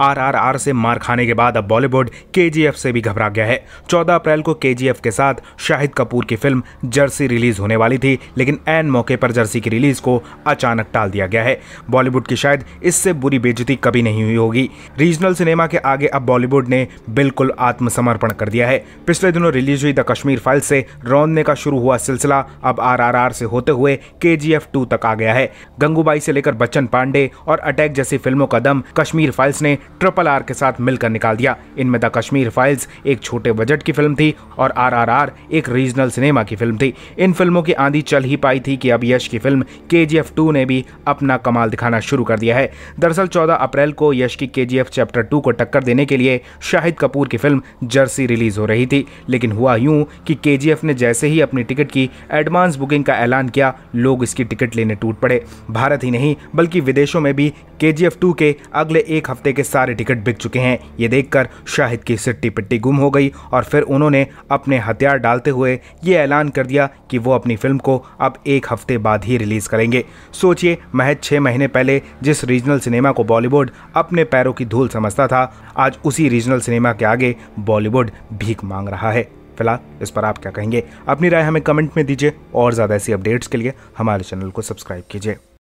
आरआरआर से मार खाने के बाद अब बॉलीवुड केजीएफ से भी घबरा गया है 14 अप्रैल को केजीएफ के साथ शाहिद कपूर की फिल्म जर्सी रिलीज होने वाली थी लेकिन एन मौके पर जर्सी की रिलीज को अचानक टाल दिया गया है बॉलीवुड की शायद इससे बुरी बेजती कभी नहीं हुई होगी रीजनल सिनेमा के आगे अब बॉलीवुड ने बिल्कुल आत्मसमर्पण कर दिया है पिछले दिनों रिलीज हुई द कश्मीर फाइल से रौनने का शुरू हुआ सिलसिला अब आरआरआर से होते हुए के जी तक आ गया है गंगूबाई से लेकर बच्चन पांडे और अटैक जैसी फिल्मों का दम कश्मीर फाइल्स ने ट्रिपल आर के साथ मिलकर निकाल दिया इनमें द कश्मीर फाइल्स एक छोटे बजट की फिल्म थी और आरआरआर एक रीजनल सिनेमा की फिल्म थी इन फिल्मों की आंधी चल ही पाई थी कि अब यश की फिल्म के जी ने भी अपना कमाल दिखाना शुरू कर दिया है दरअसल चौदह अप्रैल को यश की के चैप्टर टू को टक्कर देने के लिए शाहिद कपूर की फिल्म जर्सी रिलीज हो रही थी लेकिन हुआ यूं कि के ने जैसे ही अपनी टिकट की एडवांस बुकिंग का ऐलान किया लोग इसकी टिकट लेने टूट पड़े भारत ही नहीं बल्कि विदेशों में भी के जी के अगले एक हफ्ते के साथ सारे टिकट बिक चुके हैं ये देखकर शाहिद की सिट्टी पिट्टी गुम हो गई और फिर उन्होंने अपने हथियार डालते हुए ये ऐलान कर दिया कि वो अपनी फिल्म को अब एक हफ्ते बाद ही रिलीज़ करेंगे सोचिए महज छः महीने पहले जिस रीजनल सिनेमा को बॉलीवुड अपने पैरों की धूल समझता था आज उसी रीजनल सिनेमा के आगे बॉलीवुड भीख मांग रहा है फिलहाल इस पर आप क्या कहेंगे अपनी राय हमें कमेंट में दीजिए और ज़्यादा ऐसी अपडेट्स के लिए हमारे चैनल को सब्सक्राइब कीजिए